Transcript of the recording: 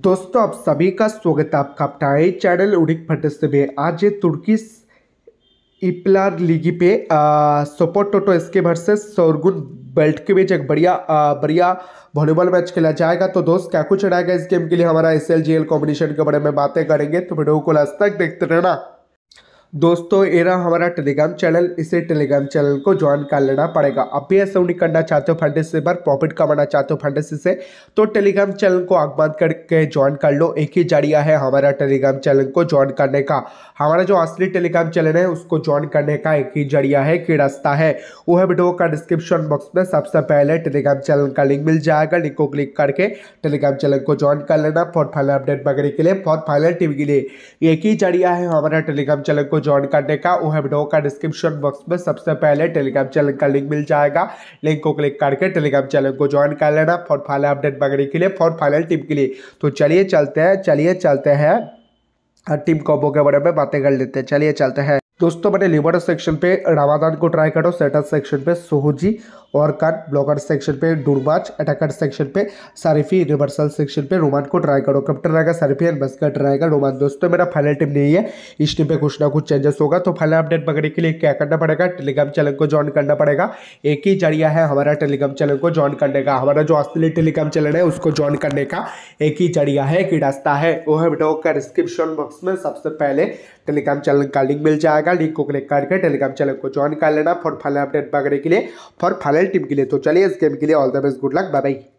दोस्तों आप सभी का स्वागत है आपका अपनाए चैनल उड़िक फटस्ट में आज ये तुर्की इपलार लीगी पे सोपोटोटो तो इसके वर्सेस सौरगुन बेल्ट के बीच एक बढ़िया बढ़िया वॉलीबॉल मैच खेला जाएगा तो दोस्त क्या कुछ रहेगा इस गेम के लिए हमारा एस एल कॉम्बिनेशन के बारे में बातें करेंगे तो वीडियो को लास्ट तक देखते रहना दोस्तों एरा हमारा टेलीग्राम चैनल इसे टेलीग्राम चैनल को ज्वाइन कर लेना पड़ेगा अब भी ऐसा उन्हीं करना चाहते हो फंडे से बार प्रॉफिट कमाना चाहते हो फंडे से तो टेलीग्राम चैनल को आग बंद करके ज्वाइन कर लो एक ही जरिया है हमारा टेलीग्राम चैनल को ज्वाइन करने का हमारा जो असली टेलीग्राम चैनल है उसको ज्वाइन करने का एक ही जरिया है कि रास्ता है वो है वीडियो का डिस्क्रिप्शन बॉक्स में सबसे पहले टेलीग्राम चैनल का लिंक मिल जाएगा लिंक को क्लिक करके टेलीग्राम चैनल को ज्वाइन कर लेना फॉर फाइनल अपडेट वगैरह के लिए फॉर फाइनल टीवी के लिए एक ही जरिया है हमारा टेलीग्राम चैनल को ज्वाइन करने का वो है वीडियो का डिस्क्रिप्शन बॉक्स में सबसे पहले टेलीग्राम चैनल का लिंक मिल जाएगा लिंक को क्लिक करके टेलीग्राम चैनल को ज्वाइन कर लेना फॉर फाइनल अपडेट मांगने के लिए फॉर फाइनल टीम के लिए तो चलिए चलते हैं चलिए चलते हैं टीम कॉम्बो के बारे में बातें कर लेते हैं चलिए चलते हैं दोस्तों मैंने लिवर सेक्शन पे रामादान को ट्राई करो सेटर सेक्शन पे सोहजी और कट ब्लॉकर सेक्शन पे डुरबाच अटैकर सेक्शन पे सारिफी रिवर्सल सेक्शन पे रोमान को ट्राई करो कब रहेगा सारिफी एंड बस का रहेगा रोमान दोस्तों मेरा फाइनल टीम नहीं है इस टीम पे कुछ ना कुछ चेंजेस होगा तो फाइनल अपडेट पकड़ने के लिए क्या करना पड़ेगा टेलीग्राम चैनल को ज्वाइन करना पड़ेगा एक ही जरिया है हमारा टेलीग्राम चैनल को ज्वाइन करने का हमारा जो असली टेलीग्राम चैनल है उसको ज्वाइन करने का एक ही जरिया है एक ही रास्ता है वो है बेटा का डिस्क्रिप्शन बॉक्स में सबसे पहले टेलीग्राम चैनल का लिंक मिल जाएगा लिंक को क्लिक करके टेलीग्राम चैनल को ज्वाइन कर लेना फॉर फाइनल अपडेट पकड़ने के लिए फॉर फाइनल टीम के लिए तो चलिए इस गेम के लिए all the best good luck bye bye